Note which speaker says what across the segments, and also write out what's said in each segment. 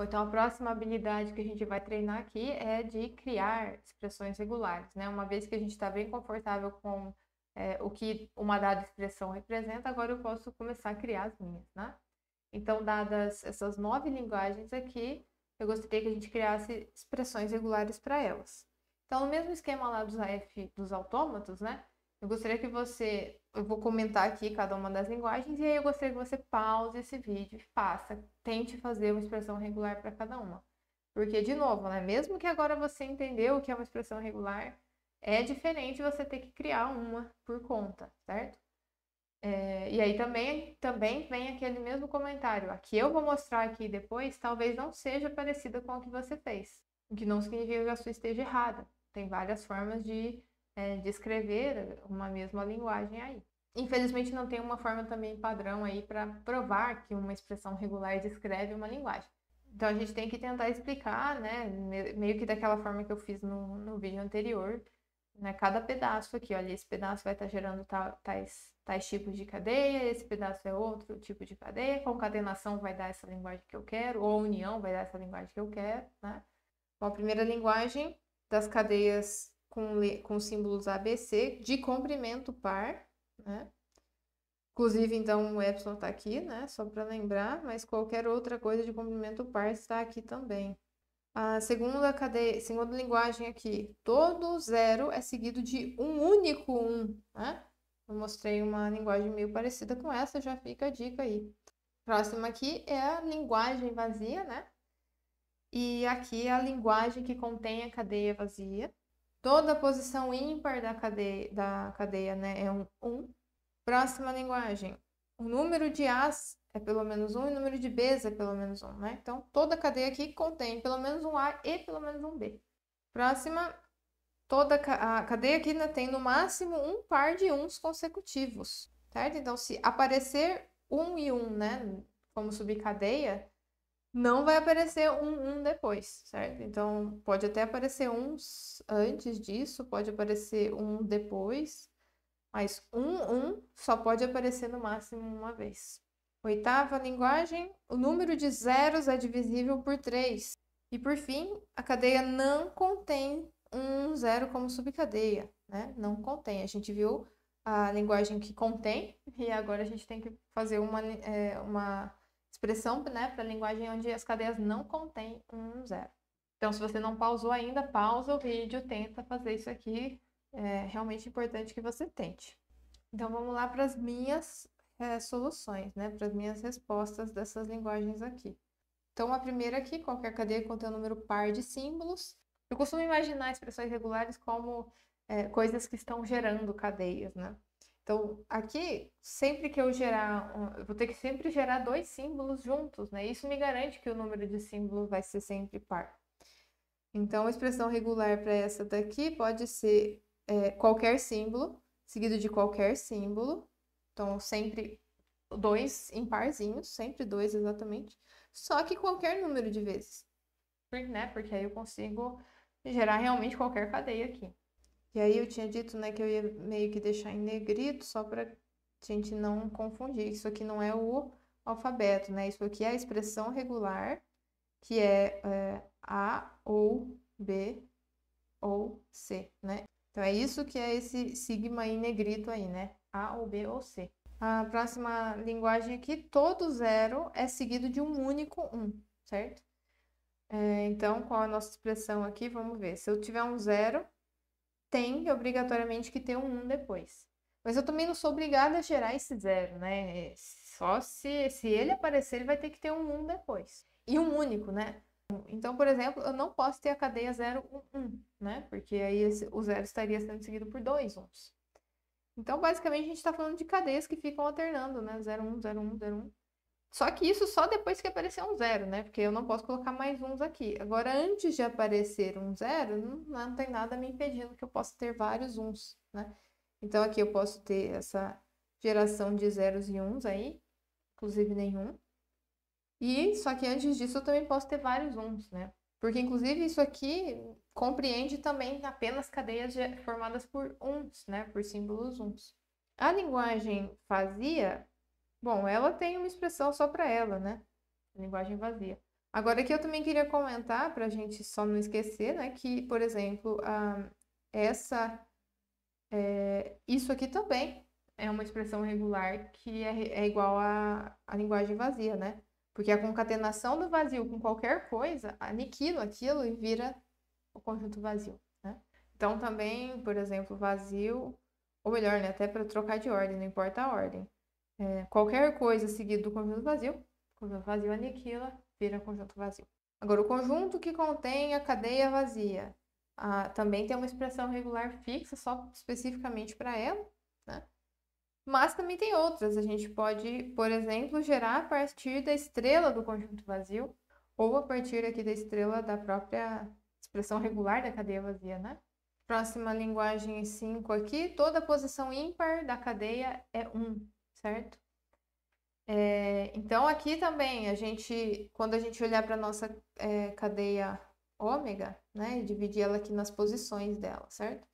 Speaker 1: Bom, então a próxima habilidade que a gente vai treinar aqui é de criar expressões regulares, né? Uma vez que a gente está bem confortável com é, o que uma dada expressão representa, agora eu posso começar a criar as minhas, né? Então, dadas essas nove linguagens aqui, eu gostaria que a gente criasse expressões regulares para elas. Então, no mesmo esquema lá dos AF dos autômatos, né? Eu gostaria que você. Eu vou comentar aqui cada uma das linguagens e aí eu gostaria que você pause esse vídeo e faça. Tente fazer uma expressão regular para cada uma. Porque, de novo, né? mesmo que agora você entendeu o que é uma expressão regular, é diferente você ter que criar uma por conta, certo? É, e aí também, também vem aquele mesmo comentário. A que eu vou mostrar aqui depois talvez não seja parecida com o que você fez. O que não significa que a sua esteja errada. Tem várias formas de é, uma mesma linguagem aí. Infelizmente, não tem uma forma também padrão aí para provar que uma expressão regular descreve uma linguagem. Então, a gente tem que tentar explicar, né, meio que daquela forma que eu fiz no, no vídeo anterior, né, cada pedaço aqui, olha, esse pedaço vai estar tá gerando tais, tais tipos de cadeia, esse pedaço é outro tipo de cadeia, concatenação vai dar essa linguagem que eu quero, ou união vai dar essa linguagem que eu quero, né? Bom, a primeira linguagem das cadeias com, com símbolos ABC de comprimento par, né? Inclusive, então, o epsilon está aqui, né? Só para lembrar, mas qualquer outra coisa de comprimento par está aqui também. A segunda, cadeia, segunda linguagem aqui, todo zero é seguido de um único um, né? Eu mostrei uma linguagem meio parecida com essa, já fica a dica aí. Próxima aqui é a linguagem vazia, né? E aqui é a linguagem que contém a cadeia vazia. Toda posição ímpar da cadeia, da cadeia né, é um 1. Um. Próxima linguagem. O número de As é pelo menos 1 um, e o número de Bs é pelo menos 1. Um, né? Então, toda cadeia aqui contém pelo menos um A e pelo menos um B. Próxima. Toda a cadeia aqui né, tem no máximo um par de uns consecutivos, certo? Então, se aparecer um e um, né, como subcadeia, não vai aparecer um, um depois, certo? Então, pode até aparecer uns antes disso, pode aparecer um depois, mas um, um só pode aparecer no máximo uma vez. Oitava linguagem, o número de zeros é divisível por 3. E por fim, a cadeia não contém um zero como subcadeia, né? Não contém. A gente viu a linguagem que contém e agora a gente tem que fazer uma, é, uma expressão né, para a linguagem onde as cadeias não contém um zero. Então, se você não pausou ainda, pausa o vídeo, tenta fazer isso aqui. É realmente importante que você tente. Então, vamos lá para as minhas é, soluções, né, para as minhas respostas dessas linguagens aqui. Então, a primeira aqui, qualquer cadeia contém um número par de símbolos. Eu costumo imaginar expressões regulares como é, coisas que estão gerando cadeias, né? Então, aqui, sempre que eu gerar, eu vou ter que sempre gerar dois símbolos juntos, né? Isso me garante que o número de símbolos vai ser sempre par. Então, a expressão regular para essa daqui pode ser é, qualquer símbolo, seguido de qualquer símbolo. Então, sempre dois em parzinhos, sempre dois exatamente. Só que qualquer número de vezes, né? Porque aí eu consigo gerar realmente qualquer cadeia aqui. E aí eu tinha dito, né, que eu ia meio que deixar em negrito só para gente não confundir. Isso aqui não é o alfabeto, né? Isso aqui é a expressão regular, que é, é A ou B ou C, né? Então é isso que é esse sigma em negrito aí, né? A ou B ou C. A próxima linguagem aqui, todo zero é seguido de um único um, certo? É, então, qual é a nossa expressão aqui? Vamos ver. Se eu tiver um zero, tem obrigatoriamente que ter um 1 depois. Mas eu também não sou obrigada a gerar esse zero, né? Só se, se ele aparecer, ele vai ter que ter um 1 depois. E um único, né? Então, por exemplo, eu não posso ter a cadeia 0, 1, 1, né? Porque aí esse, o zero estaria sendo seguido por dois uns. Então, basicamente, a gente está falando de cadeias que ficam alternando, né? 0, 1, 0, 1, 0, 1. Só que isso só depois que aparecer um zero, né? Porque eu não posso colocar mais uns aqui. Agora, antes de aparecer um zero, não, não tem nada me impedindo que eu possa ter vários uns, né? Então, aqui eu posso ter essa geração de zeros e uns aí, inclusive nenhum. E só que antes disso eu também posso ter vários uns, né? Porque, inclusive, isso aqui compreende também apenas cadeias formadas por uns, né? Por símbolos uns. A linguagem fazia Bom, ela tem uma expressão só para ela, né? Linguagem vazia. Agora aqui eu também queria comentar, para a gente só não esquecer, né? Que, por exemplo, a, essa, é, isso aqui também é uma expressão regular que é, é igual à a, a, linguagem vazia, né? Porque a concatenação do vazio com qualquer coisa aniquila aquilo e vira o conjunto vazio, né? Então também, por exemplo, vazio, ou melhor, né, até para trocar de ordem, não importa a ordem. É, qualquer coisa seguida do conjunto vazio, conjunto vazio aniquila, vira conjunto vazio. Agora, o conjunto que contém a cadeia vazia ah, também tem uma expressão regular fixa, só especificamente para ela, né? Mas também tem outras. A gente pode, por exemplo, gerar a partir da estrela do conjunto vazio, ou a partir aqui da estrela da própria expressão regular da cadeia vazia, né? Próxima linguagem 5 aqui, toda posição ímpar da cadeia é 1. Um certo? É, então, aqui também, a gente, quando a gente olhar para a nossa é, cadeia ômega, né, e dividir ela aqui nas posições dela, certo?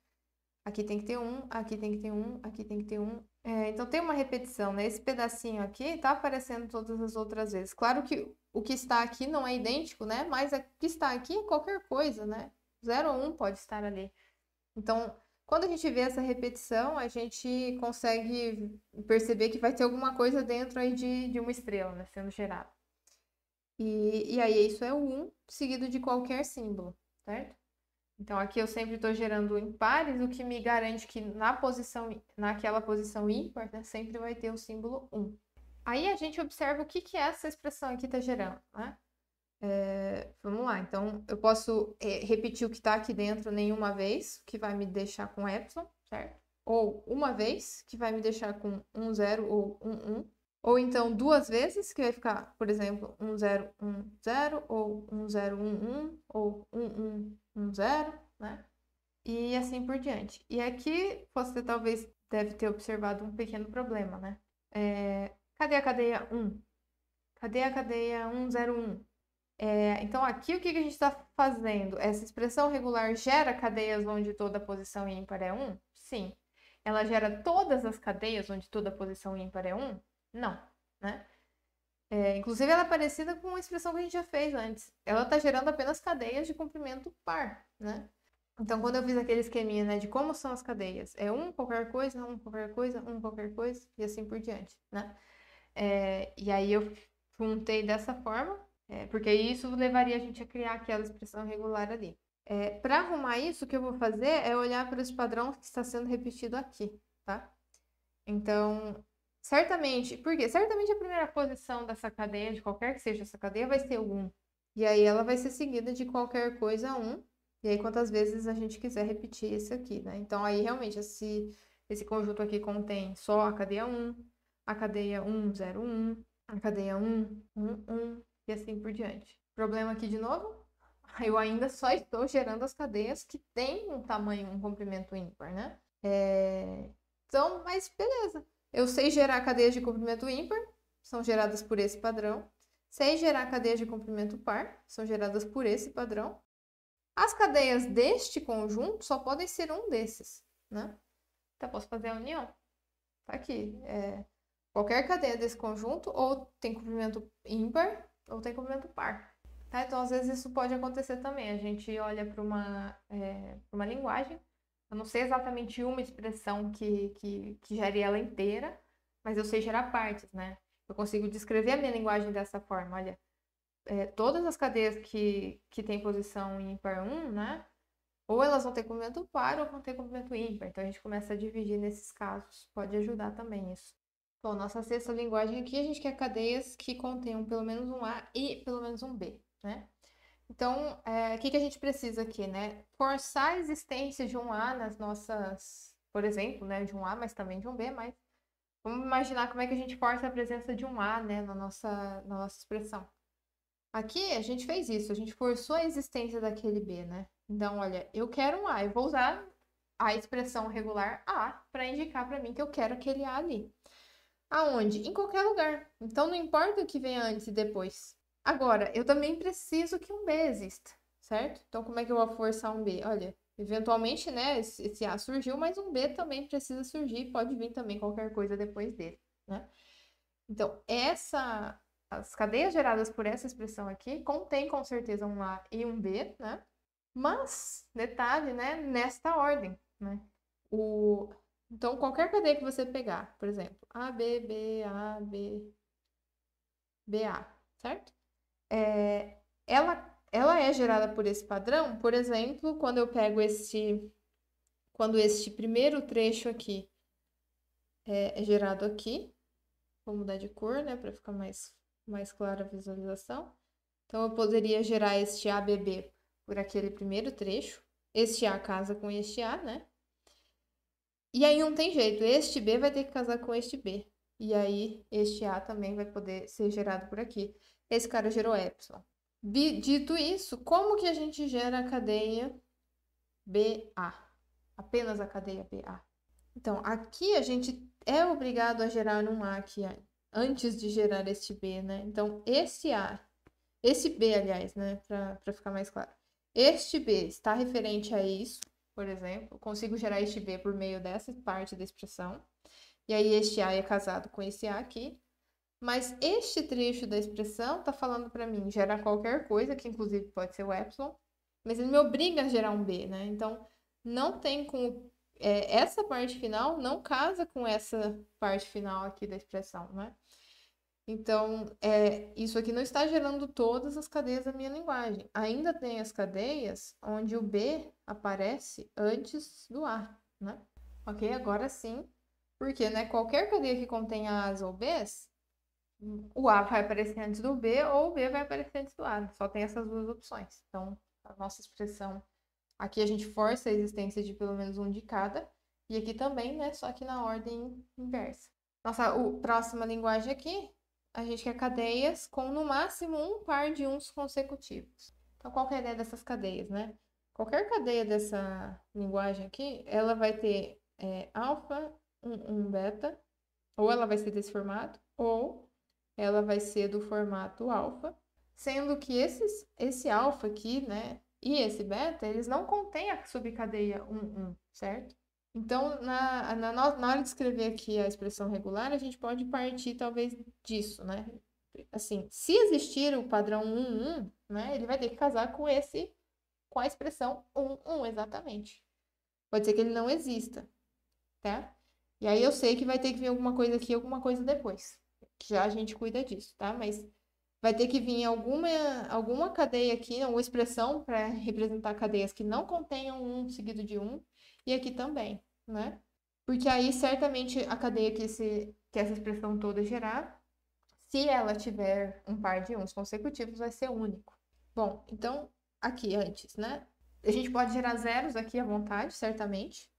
Speaker 1: Aqui tem que ter um, aqui tem que ter um, aqui tem que ter um. É, então, tem uma repetição, né? Esse pedacinho aqui está aparecendo todas as outras vezes. Claro que o que está aqui não é idêntico, né? Mas o é que está aqui é qualquer coisa, né? zero ou um pode estar ali. Então, quando a gente vê essa repetição, a gente consegue perceber que vai ter alguma coisa dentro aí de, de uma estrela né, sendo gerada. E, e aí isso é o 1 um, seguido de qualquer símbolo, certo? Então aqui eu sempre estou gerando em pares, o que me garante que na posição, naquela posição ímpar, né, sempre vai ter o símbolo 1. Um. Aí a gente observa o que, que essa expressão aqui está gerando, né? É, vamos lá, então eu posso é, repetir o que está aqui dentro nenhuma vez, que vai me deixar com epsilon, certo? Ou uma vez, que vai me deixar com um zero ou 1, um Ou então duas vezes, que vai ficar, por exemplo, um zero um zero ou um zero um um ou um um um zero né? E assim por diante. E aqui você talvez deve ter observado um pequeno problema, né? É, cadê a cadeia 1? Cadê a cadeia 101? É, então, aqui o que, que a gente está fazendo? Essa expressão regular gera cadeias onde toda posição ímpar é 1? Sim. Ela gera todas as cadeias onde toda posição ímpar é 1? Não. Né? É, inclusive, ela é parecida com a expressão que a gente já fez antes. Ela está gerando apenas cadeias de comprimento par. Né? Então, quando eu fiz aquele esqueminha né, de como são as cadeias, é um qualquer coisa, um qualquer coisa, um qualquer coisa, e assim por diante. Né? É, e aí eu juntei dessa forma é, porque isso levaria a gente a criar aquela expressão regular ali. É, para arrumar isso, o que eu vou fazer é olhar para esse padrão que está sendo repetido aqui, tá? Então, certamente, porque certamente a primeira posição dessa cadeia, de qualquer que seja essa cadeia, vai ser o 1. E aí ela vai ser seguida de qualquer coisa 1. E aí quantas vezes a gente quiser repetir esse aqui, né? Então aí realmente esse, esse conjunto aqui contém só a cadeia 1, a cadeia 101, a cadeia 1, 1, 1, e assim por diante. Problema aqui de novo? Eu ainda só estou gerando as cadeias que têm um tamanho, um comprimento ímpar, né? É... Então, mas beleza. Eu sei gerar cadeias de comprimento ímpar, são geradas por esse padrão. Sei gerar cadeias de comprimento par, são geradas por esse padrão. As cadeias deste conjunto só podem ser um desses, né? Então, posso fazer a união. Tá aqui. É... Qualquer cadeia desse conjunto ou tem comprimento ímpar ou tem complemento par. Tá? Então, às vezes, isso pode acontecer também. A gente olha para uma, é, uma linguagem, eu não sei exatamente uma expressão que, que, que gere ela inteira, mas eu sei gerar partes, né? Eu consigo descrever a minha linguagem dessa forma. Olha, é, todas as cadeias que, que têm posição ímpar 1, né? Ou elas vão ter complemento par ou vão ter complemento ímpar. Então, a gente começa a dividir nesses casos. Pode ajudar também isso. Bom, nossa sexta linguagem aqui, a gente quer cadeias que contenham pelo menos um A e pelo menos um B, né? Então, é, o é, que, que a gente precisa aqui, né? Forçar a existência de um A nas nossas, por exemplo, né? De um A, mas também de um B, mas vamos imaginar como é que a gente força a presença de um A, né? Na nossa, na nossa expressão. Aqui a gente fez isso, a gente forçou a existência daquele B, né? Então, olha, eu quero um A, eu vou usar a expressão regular A para indicar para mim que eu quero aquele A ali. Aonde? Em qualquer lugar. Então não importa o que vem antes e depois. Agora, eu também preciso que um B exista, certo? Então como é que eu vou forçar um B? Olha, eventualmente, né, esse A surgiu, mas um B também precisa surgir, pode vir também qualquer coisa depois dele, né? Então, essa as cadeias geradas por essa expressão aqui contém com certeza um A e um B, né? Mas, detalhe, né? Nesta ordem, né? O então, qualquer cadeia que você pegar, por exemplo, A, B, B, A, B, B, A, certo? É, ela, ela é gerada por esse padrão, por exemplo, quando eu pego este, quando este primeiro trecho aqui é, é gerado aqui, vou mudar de cor, né, para ficar mais, mais clara a visualização. Então, eu poderia gerar este ABB por aquele primeiro trecho, este A casa com este A, né? E aí não tem jeito, este B vai ter que casar com este B. E aí este A também vai poder ser gerado por aqui. Esse cara gerou Y. Dito isso, como que a gente gera a cadeia BA? Apenas a cadeia BA. Então, aqui a gente é obrigado a gerar um A aqui antes de gerar este B, né? Então, esse A, esse B, aliás, né? Para ficar mais claro. Este B está referente a isso por exemplo, consigo gerar este B por meio dessa parte da expressão. E aí este A é casado com esse A aqui. Mas este trecho da expressão está falando para mim gerar qualquer coisa, que inclusive pode ser o epsilon, mas ele me obriga a gerar um B, né? Então, não tem como... É, essa parte final não casa com essa parte final aqui da expressão, né? Então, é, isso aqui não está gerando todas as cadeias da minha linguagem. Ainda tem as cadeias onde o B aparece antes do A, né? Ok? Agora sim, porque né, qualquer cadeia que contenha As ou Bs, o A vai aparecer antes do B ou o B vai aparecer antes do A. Só tem essas duas opções. Então, a nossa expressão aqui a gente força a existência de pelo menos um de cada. E aqui também, né? Só que na ordem inversa. Nossa o, próxima linguagem aqui a gente quer cadeias com no máximo um par de uns consecutivos. Então, qual é a ideia dessas cadeias, né? Qualquer cadeia dessa linguagem aqui, ela vai ter é, alfa, um, um beta, ou ela vai ser desse formato, ou ela vai ser do formato alfa, sendo que esses, esse alfa aqui, né, e esse beta, eles não contêm a subcadeia 1, 1, certo? Então, na, na, na hora de escrever aqui a expressão regular, a gente pode partir talvez disso, né? Assim, se existir o padrão 1, 1, né? Ele vai ter que casar com esse, com a expressão 1, 1, exatamente. Pode ser que ele não exista, tá? E aí eu sei que vai ter que vir alguma coisa aqui, alguma coisa depois. Que já a gente cuida disso, tá? Mas vai ter que vir alguma, alguma cadeia aqui, uma expressão para representar cadeias que não contenham um seguido de um, e aqui também né? Porque aí certamente a cadeia que, esse, que essa expressão toda gerar, se ela tiver um par de uns consecutivos, vai ser único. Bom, então aqui antes, né? A gente pode gerar zeros aqui à vontade, certamente.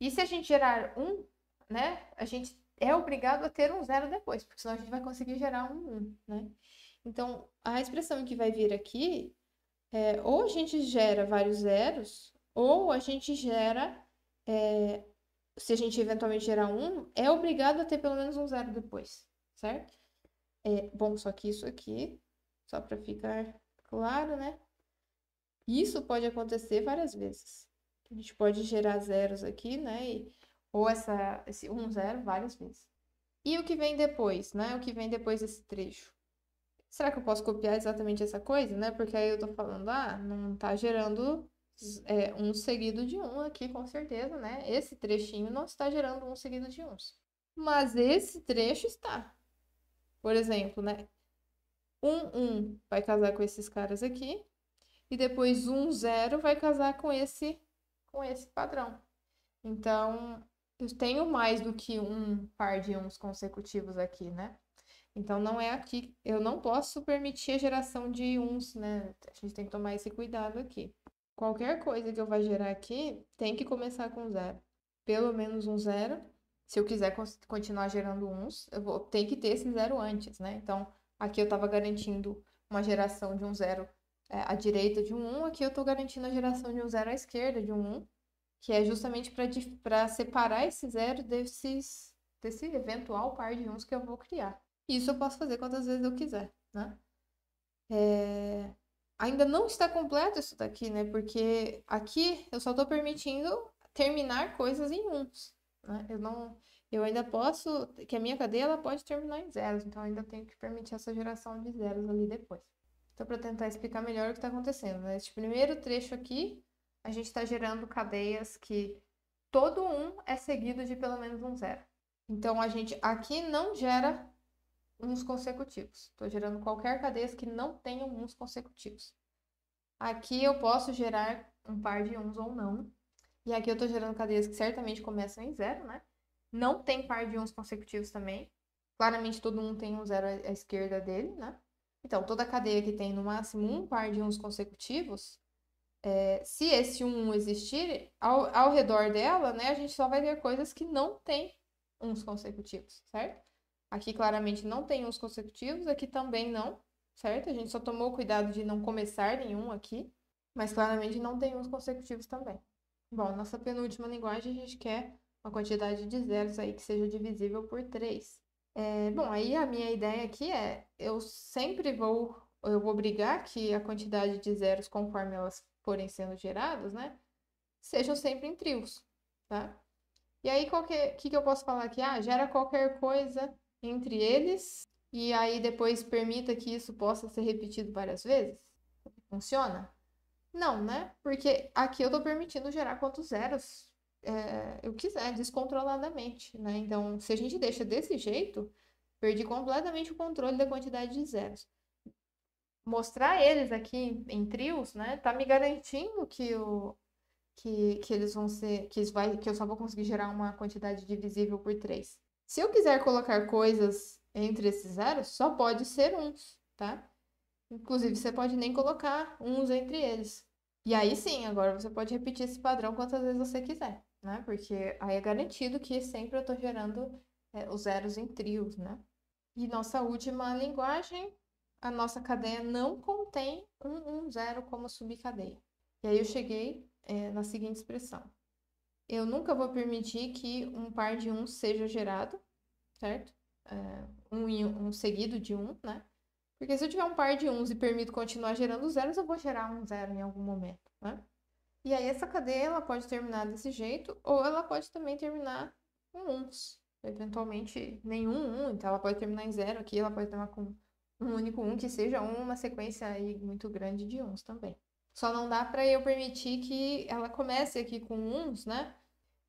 Speaker 1: E se a gente gerar um, né? A gente é obrigado a ter um zero depois, porque senão a gente vai conseguir gerar um 1, né? Então, a expressão que vai vir aqui é ou a gente gera vários zeros, ou a gente gera é, se a gente eventualmente gerar um, é obrigado a ter pelo menos um zero depois, certo? É, bom, só que isso aqui, só para ficar claro, né? Isso pode acontecer várias vezes. A gente pode gerar zeros aqui, né? E, ou essa, esse um zero várias vezes. E o que vem depois, né? O que vem depois desse trecho? Será que eu posso copiar exatamente essa coisa, né? Porque aí eu tô falando, ah, não tá gerando é, um seguido de um aqui, com certeza, né? Esse trechinho não está gerando um seguido de uns. Mas esse trecho está. Por exemplo, né? Um, um vai casar com esses caras aqui. E depois um, zero vai casar com esse, com esse padrão. Então, eu tenho mais do que um par de uns consecutivos aqui, né? Então, não é aqui. Eu não posso permitir a geração de uns, né? A gente tem que tomar esse cuidado aqui qualquer coisa que eu vá gerar aqui tem que começar com zero. Pelo menos um zero. Se eu quiser continuar gerando uns, eu vou ter que ter esse zero antes, né? Então, aqui eu estava garantindo uma geração de um zero é, à direita de um 1, um, aqui eu estou garantindo a geração de um zero à esquerda de um 1, um, que é justamente para separar esse zero desses, desse eventual par de uns que eu vou criar. Isso eu posso fazer quantas vezes eu quiser, né? É ainda não está completo isso daqui, né? Porque aqui eu só estou permitindo terminar coisas em uns. Né? Eu não, eu ainda posso, que a minha cadeia ela pode terminar em zeros, então ainda tenho que permitir essa geração de zeros ali depois. Então, para tentar explicar melhor o que está acontecendo, né? Este primeiro trecho aqui, a gente está gerando cadeias que todo um é seguido de pelo menos um zero. Então, a gente aqui não gera uns consecutivos. Estou gerando qualquer cadeia que não tenha uns consecutivos. Aqui eu posso gerar um par de uns ou não. E aqui eu estou gerando cadeias que certamente começam em zero, né? Não tem par de uns consecutivos também. Claramente todo mundo tem um zero à esquerda dele, né? Então, toda cadeia que tem no máximo um par de uns consecutivos, é, se esse um existir, ao, ao redor dela, né, a gente só vai ter coisas que não tem uns consecutivos, certo? Aqui claramente não tem uns consecutivos, aqui também não, certo? A gente só tomou cuidado de não começar nenhum aqui, mas claramente não tem uns consecutivos também. Bom, nossa penúltima linguagem a gente quer uma quantidade de zeros aí que seja divisível por 3. É, bom, aí a minha ideia aqui é, eu sempre vou, eu vou obrigar que a quantidade de zeros conforme elas forem sendo geradas, né, sejam sempre em trios, tá? E aí, o que, que eu posso falar aqui? Ah, gera qualquer coisa entre eles e aí depois permita que isso possa ser repetido várias vezes? Funciona? Não, né? Porque aqui eu estou permitindo gerar quantos zeros é, eu quiser, descontroladamente, né? Então, se a gente deixa desse jeito, perdi completamente o controle da quantidade de zeros. Mostrar eles aqui em trios, né? Tá me garantindo que o, que, que eles vão ser, que, vai, que eu só vou conseguir gerar uma quantidade divisível por 3. Se eu quiser colocar coisas entre esses zeros, só pode ser uns, tá? Inclusive, você pode nem colocar uns entre eles. E aí sim, agora você pode repetir esse padrão quantas vezes você quiser, né? Porque aí é garantido que sempre eu estou gerando é, os zeros em trios, né? E nossa última linguagem, a nossa cadeia não contém um, um zero como subcadeia. E aí eu cheguei é, na seguinte expressão eu nunca vou permitir que um par de um seja gerado, certo? É, um, um seguido de um, né? Porque se eu tiver um par de uns e permito continuar gerando zeros, eu vou gerar um zero em algum momento, né? E aí essa cadeia ela pode terminar desse jeito, ou ela pode também terminar com uns. Eventualmente nenhum um, então ela pode terminar em zero aqui, ela pode terminar com um único um, que seja uma sequência aí muito grande de uns também. Só não dá para eu permitir que ela comece aqui com uns, né?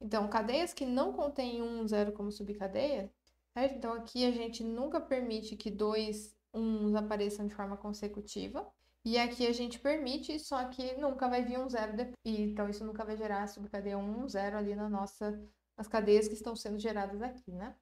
Speaker 1: Então, cadeias que não contêm um zero como subcadeia, certo? Então, aqui a gente nunca permite que dois uns apareçam de forma consecutiva. E aqui a gente permite, só que nunca vai vir um zero depois. Então, isso nunca vai gerar a subcadeia 1, um, 0 ali na nossa, nas cadeias que estão sendo geradas aqui, né?